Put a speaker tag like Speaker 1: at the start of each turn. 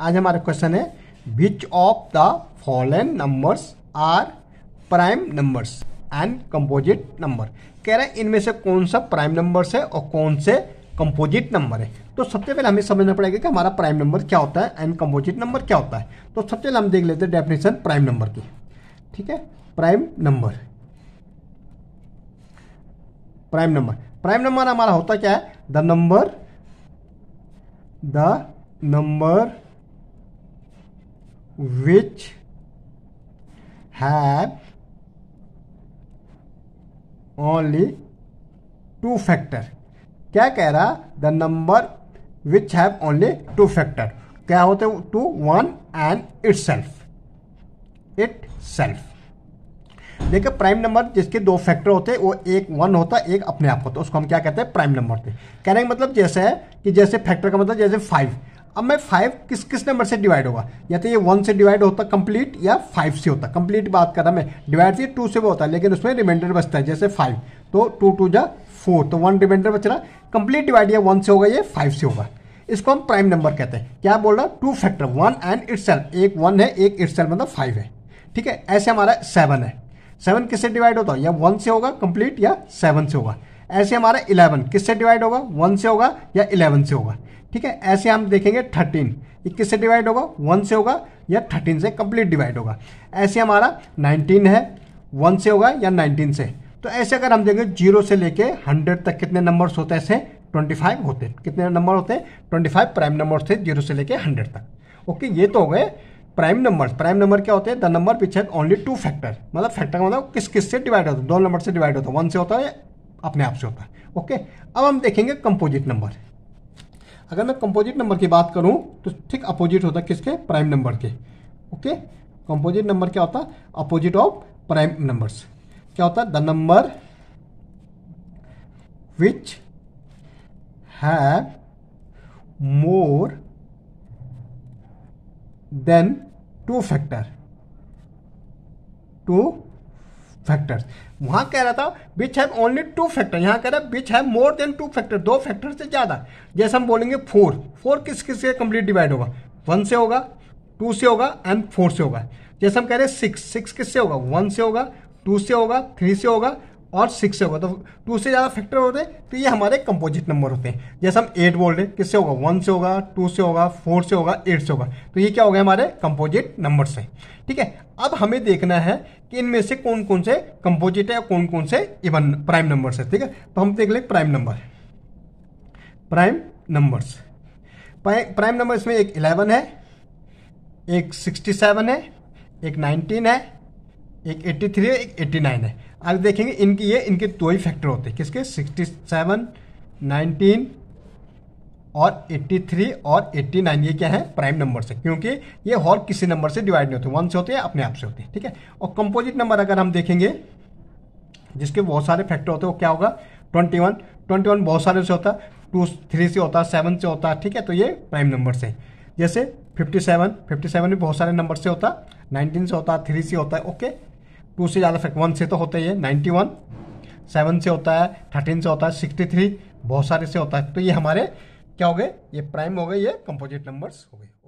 Speaker 1: आज हमारा क्वेश्चन है which of the following numbers are prime numbers and composite number कह रहे हैं इनमें से कौन सा प्राइम नंबर्स है और कौन से कंपोजिट नंबर है तो सबसे पहले हमें समझना पड़ेगा कि हमारा प्राइम नंबर क्या होता है एंड कंपोजिट नंबर क्या होता है तो सबसे पहले हम देख लेते हैं डेफिनेशन प्राइम नंबर की ठीक है prime number prime number prime number हमारा होता क्या है the number the number which have only two factor क्या कह रहा the number which have only two factor क्या होते two one and itself itself देखिए प्राइम नंबर जिसके दो फैक्टर होते हैं वो एक वन होता है एक अपने आप होता है उसको हम क्या कहते हैं प्राइम नंबर कहने का मतलब जैसे है कि जैसे फैक्टर का मतलब जैसे फाइव अब मैं फाइव किस किस नंबर से डिवाइड होगा या तो ये वन से डिवाइड होता कंप्लीट या फाइव से होता कंप्लीट बात कर रहा मैं डिवाइड से टू से भी होता है लेकिन उसमें रिमाइंडर बचता है जैसे फाइव तो टू टू जा फोर तो वन रिमाइंडर बच रहा कंप्लीट डिवाइड या वन से होगा ये फाइव से होगा इसको हम प्राइम नंबर कहते हैं क्या बोल रहा two factor one and it's एक वन है एक इट्स मतलब फाइव है ठीक है ऐसे हमारा सेवन है सेवन किससे डिवाइड होता है या वन से होगा कंप्लीट या सेवन से होगा ऐसे हमारा इलेवन किससे डिवाइड होगा वन से होगा या इलेवन से होगा ठीक है ऐसे हम देखेंगे थर्टीन ये किससे डिवाइड होगा वन से होगा या थर्टीन से कंप्लीट डिवाइड होगा ऐसे हमारा नाइनटीन है वन से होगा या नाइनटीन से तो ऐसे अगर हम देखें जीरो से लेके हंड्रेड तक कितने नंबर्स होते हैं ऐसे ट्वेंटी फाइव होते हैं कितने नंबर होते हैं ट्वेंटी फाइव प्राइम नंबर थे जीरो से लेके हंड्रेड तक ओके ये तो हो गए प्राइम नंबर प्राइम नंबर क्या होते हैं द नंबर पीछे ओनली टू फैक्टर मतलब फैक्टर का मतलब किस किस से डिवाइड होता है दो नंबर से डिवाइड होता है वन से होता है अपने आप से होता है ओके अब हम देखेंगे कंपोजिट नंबर अगर मैं कंपोजिट नंबर की बात करूं तो ठीक अपोजिट होता है किसके प्राइम नंबर के ओके कंपोजिट नंबर क्या होता है अपोजिट ऑफ प्राइम नंबर्स क्या होता है the number which have more than two factor two factors वहां कह रहा था which have only two factor यहाँ कह रहा है which have more than two factor दो फैक्टर से ज़्यादा जैसे हम बोलेंगे फोर फोर किस किस से कंप्लीट डिवाइड होगा वन से होगा टू से होगा एंड फोर से होगा जैसे हम कह रहे हैं सिक्स सिक्स किससे होगा वन से होगा टू से होगा थ्री से होगा और सिक्स से होगा तो टू से ज़्यादा फैक्टर होते हैं तो ये हमारे कंपोजिट नंबर होते हैं जैसे हम एट बोल रहे हैं किससे होगा वन से होगा टू से होगा फोर से होगा एट से होगा तो ये क्या हो गया हमारे कंपोजिट नंबर से ठीक है अब हमें देखना है कि इनमें से कौन कौन से कंपोजिट है या कौन कौन से इवन प्राइम नंबर है ठीक है तो हम देख लें prime number prime numbers prime number इसमें एक इलेवन है एक सिक्सटी सेवन है एक नाइनटीन है एक 83 है एक 89 है अब देखेंगे इनकी ये इनके दो ही फैक्टर होते हैं किसके 67, 19 और 83 और 89 ये क्या है प्राइम नंबर से क्योंकि ये हॉल किसी नंबर से डिवाइड नहीं होते वन से होते हैं अपने आप से होते हैं ठीक है और कंपोजिट नंबर अगर हम देखेंगे जिसके बहुत सारे फैक्टर होते हैं वो क्या होगा ट्वेंटी वन ट्वेंटी वन बहुत सारे से होता है टू थ्री से होता है सेवन से होता है ठीक है तो ये प्राइम नंबर से जैसे फिफ्टी सेवन फिफ्टी सेवन भी बहुत सारे नंबर से होता है नाइनटीन से होता है थ्री से होता है ओके टू से ज़्यादा फैक्ट वन से तो होता ही है नाइन्टी वन सेवन से होता है थर्टीन से होता है सिक्सटी थ्री बहुत सारे से होता है तो ये हमारे क्या हो गए ये प्राइम हो गए ये कंपोजिट नंबर्स हो गए